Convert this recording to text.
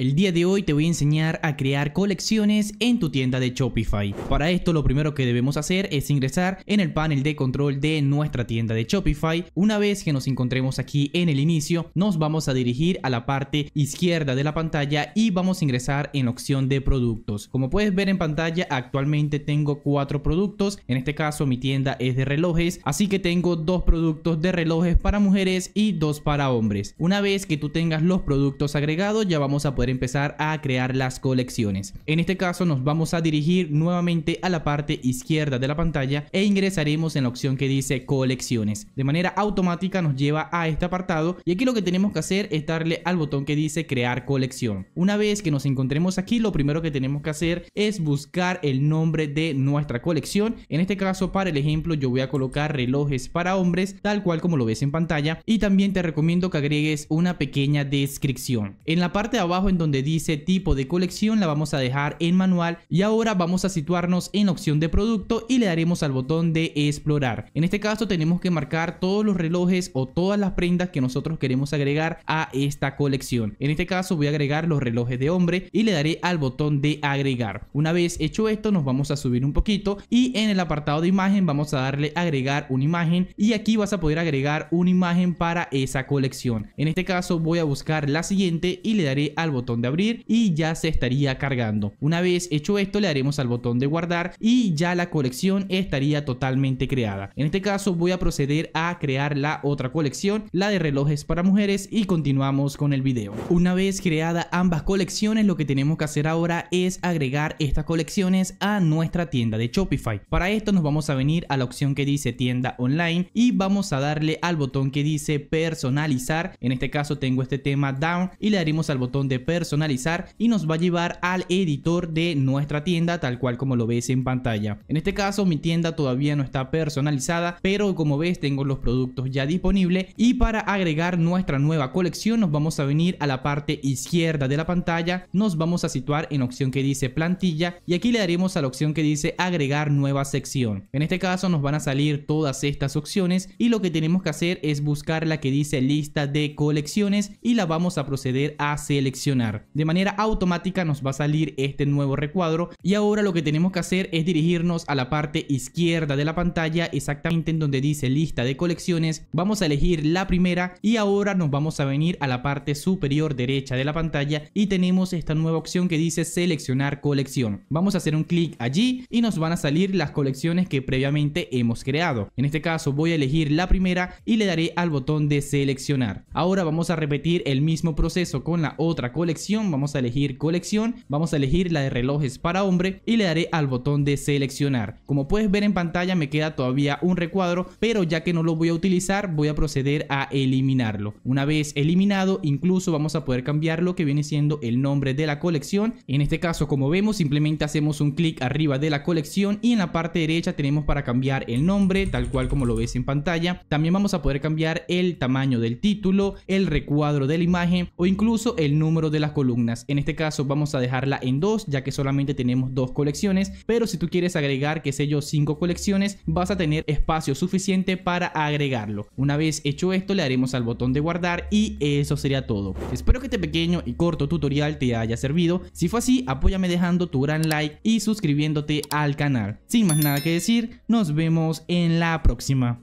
El día de hoy te voy a enseñar a crear colecciones en tu tienda de Shopify. Para esto lo primero que debemos hacer es ingresar en el panel de control de nuestra tienda de Shopify. Una vez que nos encontremos aquí en el inicio, nos vamos a dirigir a la parte izquierda de la pantalla y vamos a ingresar en opción de productos. Como puedes ver en pantalla, actualmente tengo cuatro productos. En este caso mi tienda es de relojes, así que tengo dos productos de relojes para mujeres y dos para hombres. Una vez que tú tengas los productos agregados, ya vamos a poder empezar a crear las colecciones. En este caso nos vamos a dirigir nuevamente a la parte izquierda de la pantalla e ingresaremos en la opción que dice colecciones. De manera automática nos lleva a este apartado y aquí lo que tenemos que hacer es darle al botón que dice crear colección. Una vez que nos encontremos aquí lo primero que tenemos que hacer es buscar el nombre de nuestra colección. En este caso para el ejemplo yo voy a colocar relojes para hombres tal cual como lo ves en pantalla y también te recomiendo que agregues una pequeña descripción. En la parte de abajo en donde dice tipo de colección, la vamos a dejar en manual y ahora vamos a situarnos en opción de producto y le daremos al botón de explorar. En este caso tenemos que marcar todos los relojes o todas las prendas que nosotros queremos agregar a esta colección. En este caso voy a agregar los relojes de hombre y le daré al botón de agregar. Una vez hecho esto nos vamos a subir un poquito y en el apartado de imagen vamos a darle agregar una imagen y aquí vas a poder agregar una imagen para esa colección. En este caso voy a buscar la siguiente y le daré al botón botón de abrir y ya se estaría cargando. Una vez hecho esto le haremos al botón de guardar y ya la colección estaría totalmente creada. En este caso voy a proceder a crear la otra colección, la de relojes para mujeres y continuamos con el video. Una vez creada ambas colecciones lo que tenemos que hacer ahora es agregar estas colecciones a nuestra tienda de Shopify. Para esto nos vamos a venir a la opción que dice tienda online y vamos a darle al botón que dice personalizar. En este caso tengo este tema down y le daremos al botón de personalizar y nos va a llevar al editor de nuestra tienda tal cual como lo ves en pantalla. En este caso mi tienda todavía no está personalizada pero como ves tengo los productos ya disponibles y para agregar nuestra nueva colección nos vamos a venir a la parte izquierda de la pantalla nos vamos a situar en opción que dice plantilla y aquí le daremos a la opción que dice agregar nueva sección. En este caso nos van a salir todas estas opciones y lo que tenemos que hacer es buscar la que dice lista de colecciones y la vamos a proceder a seleccionar de manera automática nos va a salir este nuevo recuadro y ahora lo que tenemos que hacer es dirigirnos a la parte izquierda de la pantalla exactamente en donde dice lista de colecciones. Vamos a elegir la primera y ahora nos vamos a venir a la parte superior derecha de la pantalla y tenemos esta nueva opción que dice seleccionar colección. Vamos a hacer un clic allí y nos van a salir las colecciones que previamente hemos creado. En este caso voy a elegir la primera y le daré al botón de seleccionar. Ahora vamos a repetir el mismo proceso con la otra colección vamos a elegir colección, vamos a elegir la de relojes para hombre y le daré al botón de seleccionar. Como puedes ver en pantalla me queda todavía un recuadro, pero ya que no lo voy a utilizar voy a proceder a eliminarlo. Una vez eliminado incluso vamos a poder cambiar lo que viene siendo el nombre de la colección. En este caso como vemos simplemente hacemos un clic arriba de la colección y en la parte derecha tenemos para cambiar el nombre tal cual como lo ves en pantalla. También vamos a poder cambiar el tamaño del título, el recuadro de la imagen o incluso el número de las columnas. En este caso vamos a dejarla en dos ya que solamente tenemos dos colecciones, pero si tú quieres agregar, que sé yo, cinco colecciones, vas a tener espacio suficiente para agregarlo. Una vez hecho esto le haremos al botón de guardar y eso sería todo. Espero que este pequeño y corto tutorial te haya servido. Si fue así, apóyame dejando tu gran like y suscribiéndote al canal. Sin más nada que decir, nos vemos en la próxima.